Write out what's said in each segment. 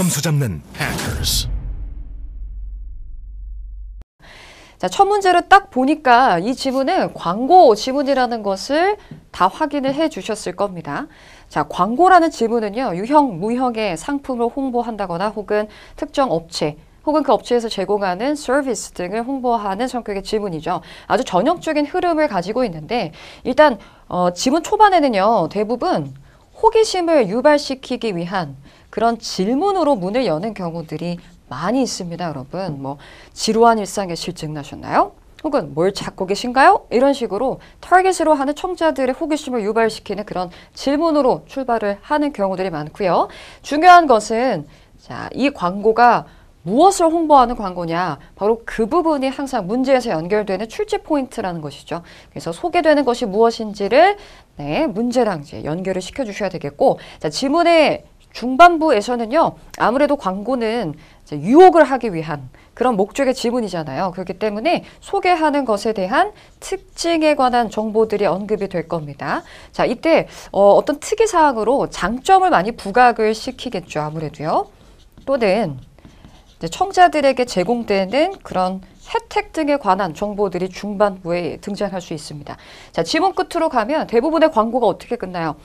점수 잡는 hackers. 자, 첫 문제를 딱 보니까 이 지문은 광고 지문이라는 것을 다 확인을 해 주셨을 겁니다. 자, 광고라는 지문은요, 유형, 무형의 상품을 홍보한다거나 혹은 특정 업체, 혹은 그 업체에서 제공하는 서비스 등을 홍보하는 성격의 지문이죠. 아주 전형적인 흐름을 가지고 있는데 일단 어, 지문 초반에는요 대부분 호기심을 유발시키기 위한 그런 질문으로 문을 여는 경우들이 많이 있습니다, 여러분. 뭐 지루한 일상에 실증나셨나요? 혹은 뭘 찾고 계신가요? 이런 식으로 타겟으로 하는 청자들의 호기심을 유발시키는 그런 질문으로 출발을 하는 경우들이 많고요. 중요한 것은 자, 이 광고가 무엇을 홍보하는 광고냐 바로 그 부분이 항상 문제에서 연결되는 출제 포인트라는 것이죠. 그래서 소개되는 것이 무엇인지를 네, 문제랑 이제 연결을 시켜주셔야 되겠고 자, 지문의 중반부에서는요 아무래도 광고는 이제 유혹을 하기 위한 그런 목적의 질문이잖아요. 그렇기 때문에 소개하는 것에 대한 특징에 관한 정보들이 언급이 될 겁니다. 자, 이때 어, 어, 떤 특이사항으로 장점을 많이 부각을 시키겠죠. 아무래도요. 또는 청자들에게 제공되는 그런 혜택 등에 관한 정보들이 중반부에 등장할 수 있습니다. 자, 지문 끝으로 가면 대부분의 광고가 어떻게 끝나요?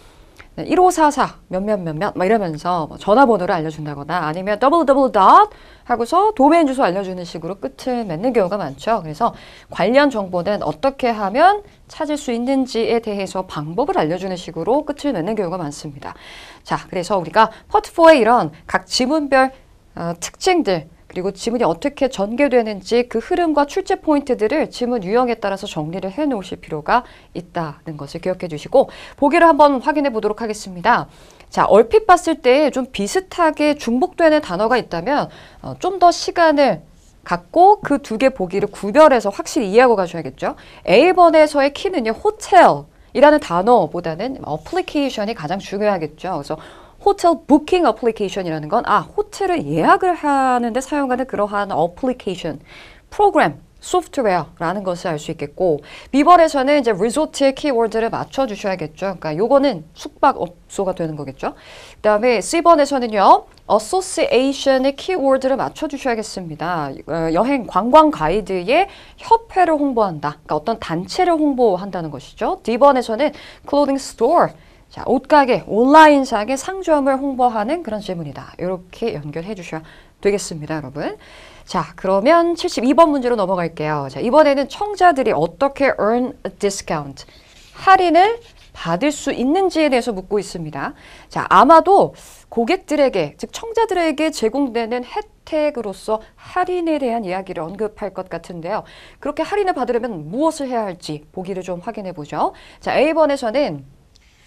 네, 1544 몇몇 몇몇 막 이러면서 뭐 전화번호를 알려준다거나 아니면 www. 하고서 도메인 주소 알려주는 식으로 끝을 맺는 경우가 많죠. 그래서 관련 정보는 어떻게 하면 찾을 수 있는지에 대해서 방법을 알려주는 식으로 끝을 맺는 경우가 많습니다. 자, 그래서 우리가 포트포의 이런 각 지문별 아, 특징들 그리고 지문이 어떻게 전개되는지 그 흐름과 출제 포인트들을 지문 유형에 따라서 정리를 해놓으실 필요가 있다는 것을 기억해 주시고 보기를 한번 확인해 보도록 하겠습니다. 자, 얼핏 봤을 때 좀 비슷하게 중복되는 단어가 있다면 어, 좀더 시간을 갖고 그 두 개 보기를 구별해서 확실히 이해하고 가셔야겠죠. A번에서의 키는요, 호텔이라는 단어보다는 어플리케이션이 가장 중요하겠죠. 그래서 호텔 부킹 어플리케이션이라는 건 아, 호텔을 예약을 하는데 사용하는 그러한 어플리케이션, 프로그램, 소프트웨어라는 것을 알 수 있겠고 비벌에서는 이제 리조트의 키워드를 맞춰 주셔야겠죠. 그러니까 요거는 숙박업소가 되는 거겠죠. 그다음에 C번에서는요. 어소시에이션의 키워드를 맞춰 주셔야겠습니다. 여행 관광 가이드의 협회를 홍보한다. 그러니까 어떤 단체를 홍보한다는 것이죠. D번에서는 clothing store 자, 옷가게, 온라인상에 상점을 홍보하는 그런 질문이다. 이렇게 연결해 주셔야 되겠습니다, 여러분. 자, 그러면 72번 문제로 넘어갈게요. 자, 이번에는 청자들이 어떻게 earn a discount, 할인을 받을 수 있는지에 대해서 묻고 있습니다. 자, 아마도 고객들에게, 즉 청자들에게 제공되는 혜택으로서 할인에 대한 이야기를 언급할 것 같은데요. 그렇게 할인을 받으려면 무엇을 해야 할지 보기를 좀 확인해 보죠. 자, A번에서는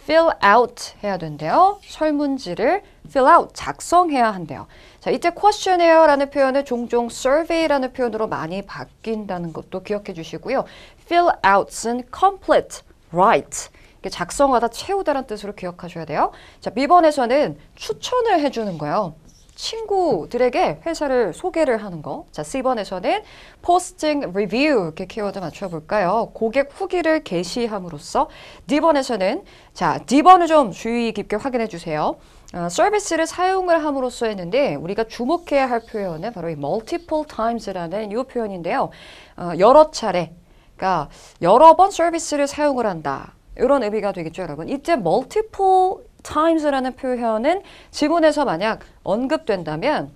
fill out 해야 된대요. 설문지를 fill out, 작성해야 한대요. 자, 이때 questionaire라는 표현은 종종 survey라는 표현으로 많이 바뀐다는 것도 기억해 주시고요. fill out은 complete, write, 작성하다 채우다란 뜻으로 기억하셔야 돼요. 자, 미번에서는 추천을 해주는 거예요. 친구들에게 회사를 소개를 하는 거. 자, C번에서는 포스팅 리뷰 이렇게 키워드 맞춰볼까요? 고객 후기를 게시함으로써 D번에서는 네 자, D번을 네 좀 주의 깊게 확인해 주세요. 어, 서비스를 사용을 함으로써 했는데 우리가 주목해야 할 표현은 바로 이 multiple times라는 이 표현인데요. 어, 여러 차례, 그러니까 여러 번 서비스를 사용을 한다. 이런 의미가 되겠죠, 여러분. 이때 multiple times라는 표현은 지문에서 만약 언급된다면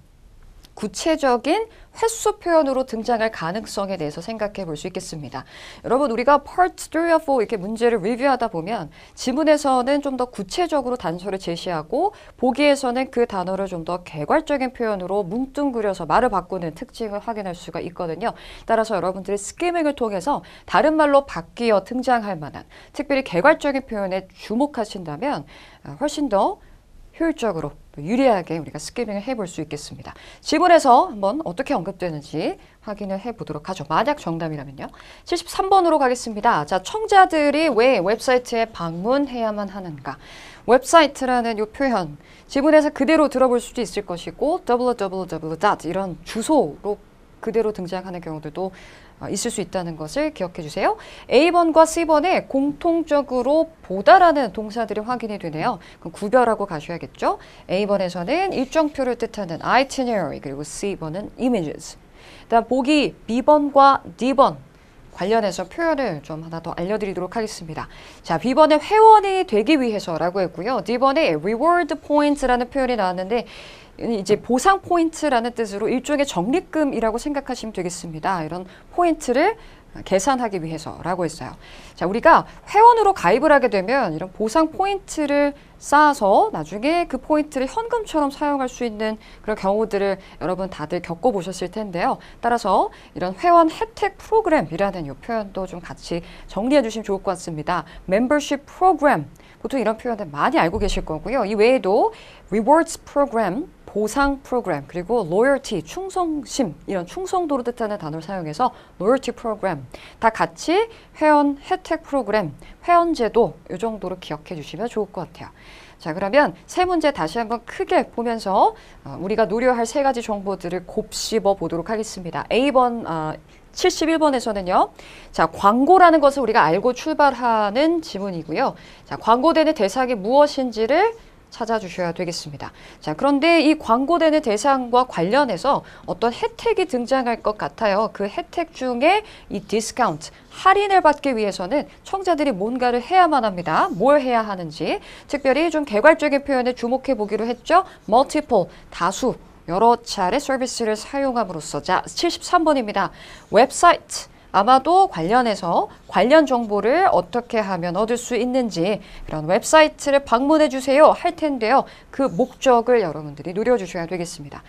구체적인 횟수 표현으로 등장할 가능성에 대해서 생각해 볼 수 있겠습니다. 여러분 우리가 Part 3 or 4 이렇게 문제를 리뷰하다 보면 지문에서는 좀 더 구체적으로 단서를 제시하고 보기에서는 그 단어를 좀 더 개괄적인 표현으로 뭉뚱그려서 말을 바꾸는 특징을 확인할 수가 있거든요. 따라서 여러분들이 스키밍을 통해서 다른 말로 바뀌어 등장할 만한 특별히 개괄적인 표현에 주목하신다면 훨씬 더 효율적으로 유리하게 우리가 스케일링을 해볼 수 있겠습니다. 지문에서 한번 어떻게 언급되는지 확인을 해보도록 하죠. 만약 정답이라면요. 73번으로 가겠습니다. 자, 청자들이 왜 웹사이트에 방문해야만 하는가? 웹사이트라는 이 표현, 지문에서 그대로 들어볼 수도 있을 것이고 www. 이런 주소로 그대로 등장하는 경우들도 어, 있을 수 있다는 것을 기억해 주세요. A번과 C번에 공통적으로 보다라는 동사들이 확인이 되네요. 그럼 구별하고 가셔야겠죠. A번에서는 일정표를 뜻하는 itinerary 그리고 C번은 images. 일단 보기 B번과 D번 관련해서 표현을 좀 하나 더 알려드리도록 하겠습니다. 자, B번의 회원이 되기 위해서라고 했고요. D번에 reward points라는 표현이 나왔는데 이제 보상 포인트라는 뜻으로 일종의 적립금이라고 생각하시면 되겠습니다. 이런 포인트를 계산하기 위해서라고 했어요. 자, 우리가 회원으로 가입을 하게 되면 이런 보상 포인트를 쌓아서 나중에 그 포인트를 현금처럼 사용할 수 있는 그런 경우들을 여러분 다들 겪어보셨을 텐데요. 따라서 이런 회원 혜택 프로그램이라는 이 표현도 좀 같이 정리해 주시면 좋을 것 같습니다. 멤버십 프로그램 보통 이런 표현을 많이 알고 계실 거고요. 이 외에도 rewards 프로그램 보상 프로그램 그리고 로열티 충성심 이런 충성도로 뜻하는 단어를 사용해서 로열티 프로그램 다 같이 회원 혜택 프로그램 회원 제도 이 정도로 기억해 주시면 좋을 것 같아요. 자 그러면 세 문제 다시 한번 크게 보면서 어, 우리가 노려할 세 가지 정보들을 곱씹어 보도록 하겠습니다. A번 어, 71번에서는요. 자, 광고라는 것을 우리가 알고 출발하는 지문이고요. 자, 광고되는 대상이 무엇인지를 찾아주셔야 되겠습니다. 자, 그런데 이 광고되는 대상과 관련해서 어떤 혜택이 등장할 것 같아요. 그 혜택 중에 이 디스카운트, 할인을 받기 위해서는 청자들이 뭔가를 해야만 합니다. 뭘 해야 하는지. 특별히 좀 개괄적인 표현에 주목해 보기로 했죠. m u l 다수, 여러 차례 서비스를 사용함으로써 자, 73번입니다. 웹사이트 아마도 관련해서 관련 정보를 어떻게 하면 얻을 수 있는지 그런 웹사이트를 방문해 주세요 할 텐데요. 그 목적을 여러분들이 누려주셔야 되겠습니다.